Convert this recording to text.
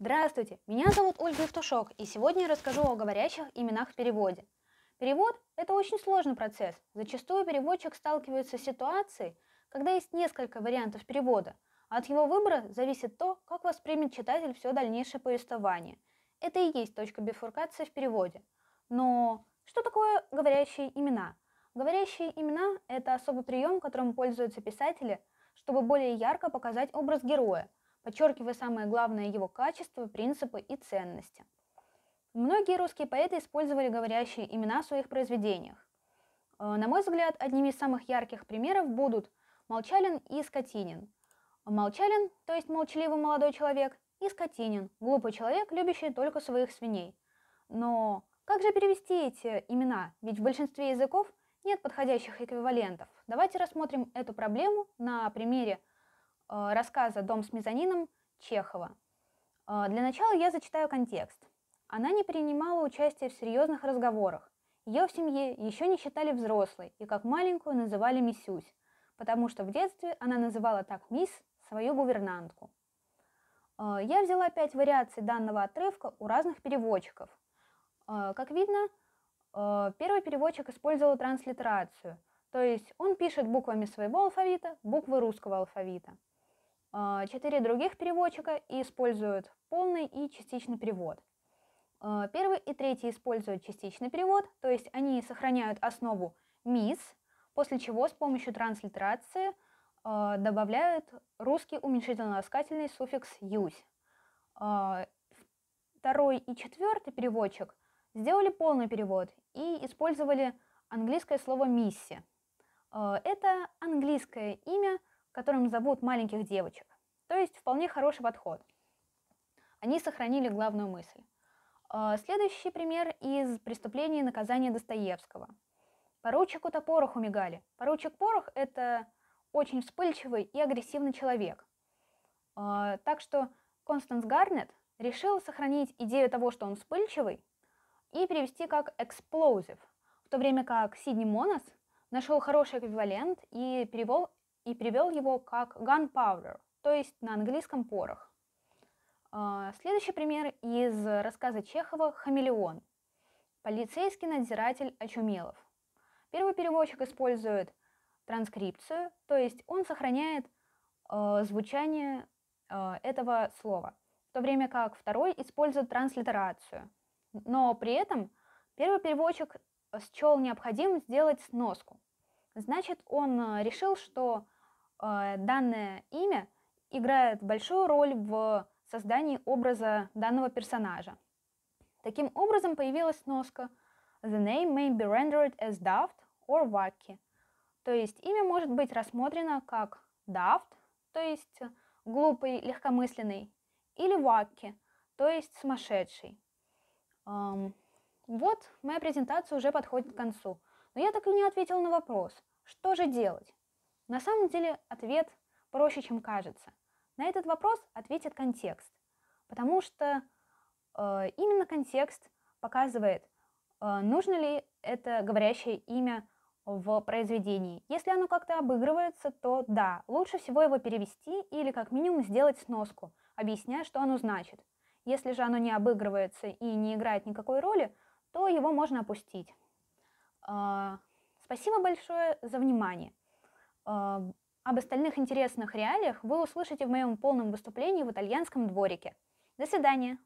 Здравствуйте, меня зовут Ольга Евтушок, и сегодня я расскажу о говорящих именах в переводе. Перевод – это очень сложный процесс. Зачастую переводчик сталкивается с ситуацией, когда есть несколько вариантов перевода, а от его выбора зависит то, как воспримет читатель все дальнейшее повествование. Это и есть точка бифуркации в переводе. Но что такое говорящие имена? Говорящие имена – это особый прием, которым пользуются писатели, чтобы более ярко показать образ героя – подчеркивая самое главное его качество, принципы и ценности. Многие русские поэты использовали говорящие имена в своих произведениях. Э, на мой взгляд, одними из самых ярких примеров будут Молчалин и Скотинин. Молчалин, то есть молчаливый молодой человек, и Скотинин, глупый человек, любящий только своих свиней. Но как же перевести эти имена? Ведь в большинстве языков нет подходящих эквивалентов. Давайте рассмотрим эту проблему на примере Э, рассказа «Дом с мезонином» Чехова. Э, для начала я зачитаю контекст. Она не принимала участия в серьезных разговорах. Ее в семье еще не считали взрослой и как маленькую называли миссюсь, потому что в детстве она называла так мисс свою гувернантку. Э, я взяла пять вариаций данного отрывка у разных переводчиков. Как видно, первый переводчик использовал транслитерацию, то есть он пишет буквами своего алфавита буквы русского алфавита – а, четыре других переводчика используют полный и частичный перевод. А, первый и третий используют частичный перевод, то есть они сохраняют основу мисс, после чего с помощью транслитерации а, добавляют русский уменьшительно-ласкательный суффикс «юсь». Второй и четвертый переводчик сделали полный перевод и использовали английское слово «мисси». Это английское имя – которым зовут маленьких девочек. То есть вполне хороший подход. Они сохранили главную мысль. А, следующий пример из «Преступления и наказания Достоевского». Поручику Топороху мигали. Поручик Порох – это очень вспыльчивый и агрессивный человек. А, так что Констанс Гарнет решил сохранить идею того, что он вспыльчивый, и перевести как «эксплозив», в то время как Сидни Монас нашел хороший эквивалент и перевел и привел его как gunpowder, то есть на английском порох. А, следующий пример из рассказа Чехова «Хамелеон». Полицейский надзиратель Очумелов. Первый переводчик использует транскрипцию, то есть он сохраняет э, звучание э, этого слова, в то время как второй использует транслитерацию. Но при этом первый переводчик счел необходимым сделать сноску. Значит, он э, решил, что Э, данное имя играет большую роль в создании образа данного персонажа. Таким образом появилась носка «The name may be rendered as daft or wacky», то есть имя может быть рассмотрено как daft, то есть глупый, легкомысленный, или wacky, то есть сумасшедший. Эм, вот моя презентация уже подходит к концу, но я так и не ответила на вопрос, что же делать? На самом деле ответ проще, чем кажется. На этот вопрос ответит контекст, потому что э, именно контекст показывает, э, нужно ли это говорящее имя в произведении. Если оно как-то обыгрывается, то да, лучше всего его перевести или как минимум сделать сноску, объясняя, что оно значит. Если же оно не обыгрывается и не играет никакой роли, то его можно опустить. Э, спасибо большое за внимание. А, об остальных интересных реалиях вы услышите в моем полном выступлении в итальянском дворике. До свидания!